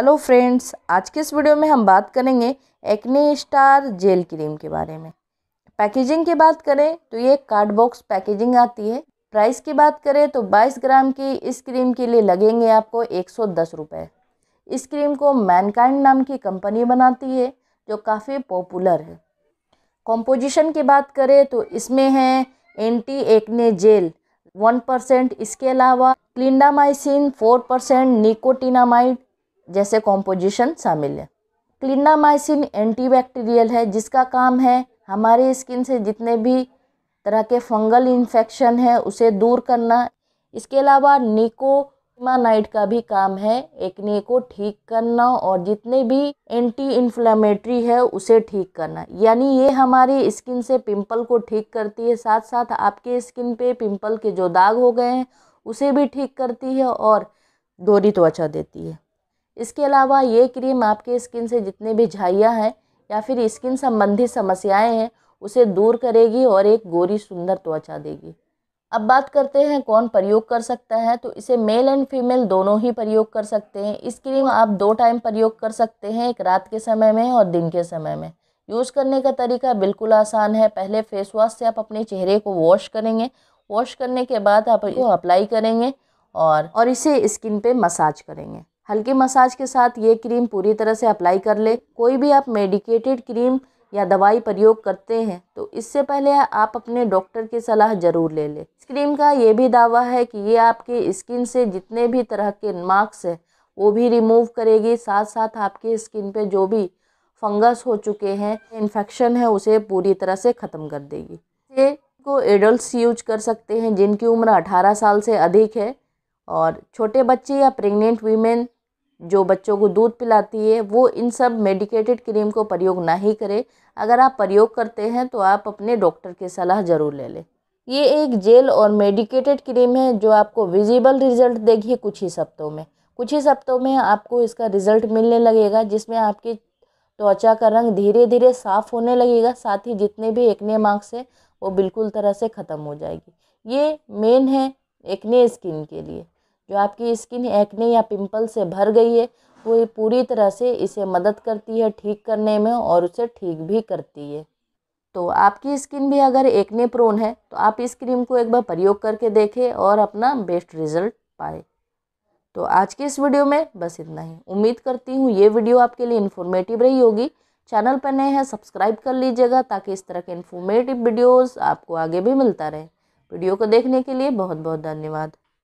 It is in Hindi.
हेलो फ्रेंड्स आज के इस वीडियो में हम बात करेंगे एक्ने स्टार जेल क्रीम के बारे में पैकेजिंग की बात करें तो ये कार्ड बॉक्स पैकेजिंग आती है प्राइस की बात करें तो 22 ग्राम की इस क्रीम के लिए लगेंगे आपको एक सौ इस क्रीम को मैनकाइंड नाम की कंपनी बनाती है जो काफ़ी पॉपुलर है कॉम्पोजिशन की बात करें तो इसमें है anti acne gel one percent इसके अलावा क्लिंडामाइसिन फोर परसेंट निकोटिनामाइड जैसे कॉम्पोजिशन शामिल है क्लिंडामाइसिन एंटीबैक्टीरियल है जिसका काम है हमारे स्किन से जितने भी तरह के फंगल इन्फेक्शन है उसे दूर करना इसके अलावा निकोमानाइट का भी काम है एक्ने को ठीक करना और जितने भी एंटी इन्फ्लामेटरी है उसे ठीक करना यानी ये हमारी स्किन से पिंपल को ठीक करती है साथ साथ आपके स्किन पे पिंपल के जो दाग हो गए हैं उसे भी ठीक करती है और दोहरी त्वचा देती है इसके अलावा ये क्रीम आपके स्किन से जितने भी झाइयाँ हैं या फिर स्किन संबंधी समस्याएं हैं उसे दूर करेगी और एक गोरी सुंदर त्वचा देगी अब बात करते हैं कौन प्रयोग कर सकता है तो इसे मेल एंड फीमेल दोनों ही प्रयोग कर सकते हैं इस क्रीम आप दो टाइम प्रयोग कर सकते हैं एक रात के समय में और दिन के समय में यूज़ करने का तरीका बिल्कुल आसान है पहले फेस वॉश से आप अपने चेहरे को वॉश करेंगे वॉश करने के बाद आप इसको अप्लाई करेंगे और और इसे स्किन पे मसाज करेंगे हल्की मसाज के साथ ये क्रीम पूरी तरह से अप्लाई कर ले कोई भी आप मेडिकेटेड क्रीम या दवाई प्रयोग करते हैं तो इससे पहले आप अपने डॉक्टर की सलाह ज़रूर ले लें इस क्रीम का ये भी दावा है कि ये आपकी स्किन से जितने भी तरह के मार्क्स हैं वो भी रिमूव करेगी साथ साथ आपके स्किन पे जो भी फंगस हो चुके हैं इन्फेक्शन है उसे पूरी तरह से ख़त्म कर देगी ये को एडल्ट यूज कर सकते हैं जिनकी उम्र अठारह साल से अधिक है और छोटे बच्चे या प्रेगनेंट वीमेन जो बच्चों को दूध पिलाती है वो इन सब मेडिकेटेड क्रीम को प्रयोग ना ही करे अगर आप प्रयोग करते हैं तो आप अपने डॉक्टर की सलाह ज़रूर ले लें ये एक जेल और मेडिकेटेड क्रीम है जो आपको विजिबल रिजल्ट देगी कुछ ही सप्तों में कुछ ही सप्तों में आपको इसका रिजल्ट मिलने लगेगा जिसमें आपकी त्वचा का रंग धीरे धीरे साफ होने लगेगा साथ ही जितने भी एक्ने मार्क्स है वो बिल्कुल तरह से ख़त्म हो जाएगी ये मेन है एक्ने स्किन के लिए जो आपकी स्किन एक्ने या पिंपल से भर गई है वो पूरी तरह से इसे मदद करती है ठीक करने में और उसे ठीक भी करती है तो आपकी स्किन भी अगर एक्ने प्रोन है तो आप इस क्रीम को एक बार प्रयोग करके देखें और अपना बेस्ट रिजल्ट पाए तो आज के इस वीडियो में बस इतना ही उम्मीद करती हूँ ये वीडियो आपके लिए इन्फॉर्मेटिव रही होगी चैनल पर नए हैं सब्सक्राइब कर लीजिएगा ताकि इस तरह के इन्फॉर्मेटिव वीडियोस आपको आगे भी मिलता रहे वीडियो को देखने के लिए बहुत बहुत धन्यवाद